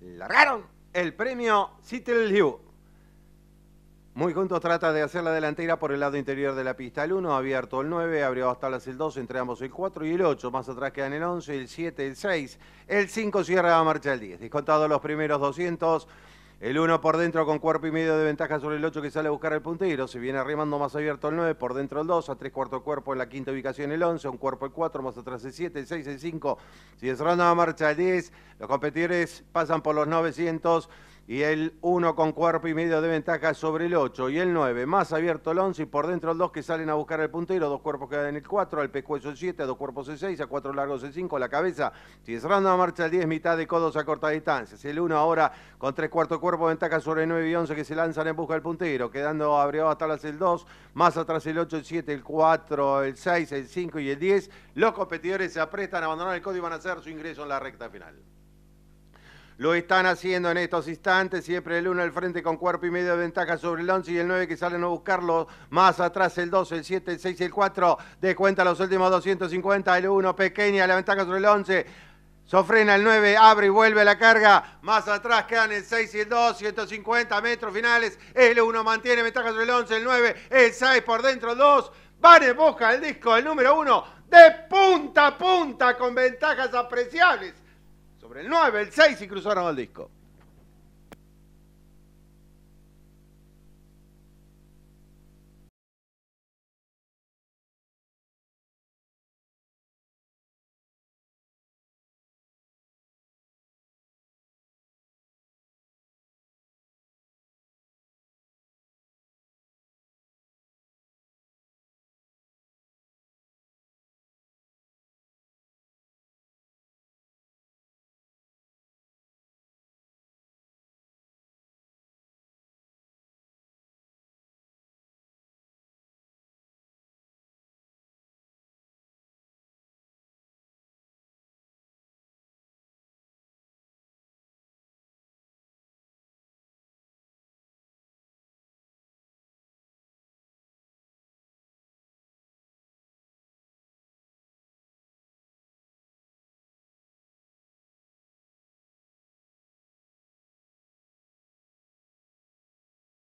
largaron el premio Seattle Liu. Muy juntos trata de hacer la delantera por el lado interior de la pista. El 1 abierto el 9, abrió hasta las el 2, entre ambos el 4 y el 8. Más atrás quedan el 11, el 7, el 6, el 5 cierra la marcha el 10. Descontados los primeros 200. El 1 por dentro con cuerpo y medio de ventaja sobre el 8 que sale a buscar el puntero. Se viene arrimando más abierto el 9, por dentro el 2, a 3 cuarto cuerpo en la quinta ubicación el 11, un cuerpo el 4, más atrás el 7, el 6, el 5. Si es ronda marcha el 10, los competidores pasan por los 900 y el 1 con cuerpo y medio de ventaja sobre el 8 y el 9, más abierto el 11 y por dentro el 2 que salen a buscar el puntero, dos cuerpos quedan en el 4, al pescuezo el 7, a dos cuerpos el 6, a cuatro largos el 5, la cabeza, si cerrando la marcha el 10, mitad de codos a corta distancia, el 1 ahora con tres cuartos cuerpos, ventaja sobre el 9 y 11 que se lanzan en busca del puntero, quedando abriado hasta las el 2, más atrás el 8, el 7, el 4, el 6, el 5 y el 10, los competidores se aprestan a abandonar el código y van a hacer su ingreso en la recta final. Lo están haciendo en estos instantes. Siempre el 1 al frente con cuerpo y medio de ventaja sobre el 11 y el 9 que salen a buscarlo. Más atrás el 2, el 7, el 6 y el 4. De cuenta los últimos 250. El 1 pequeña, la ventaja sobre el 11. Sofrena el 9, abre y vuelve a la carga. Más atrás quedan el 6 y el 2, 150 metros finales. El 1 mantiene ventaja sobre el 11, el 9, el 6 por dentro, el 2. en busca el disco, el número 1, de punta a punta con ventajas apreciables sobre el 9, el 6 y cruzaron el disco.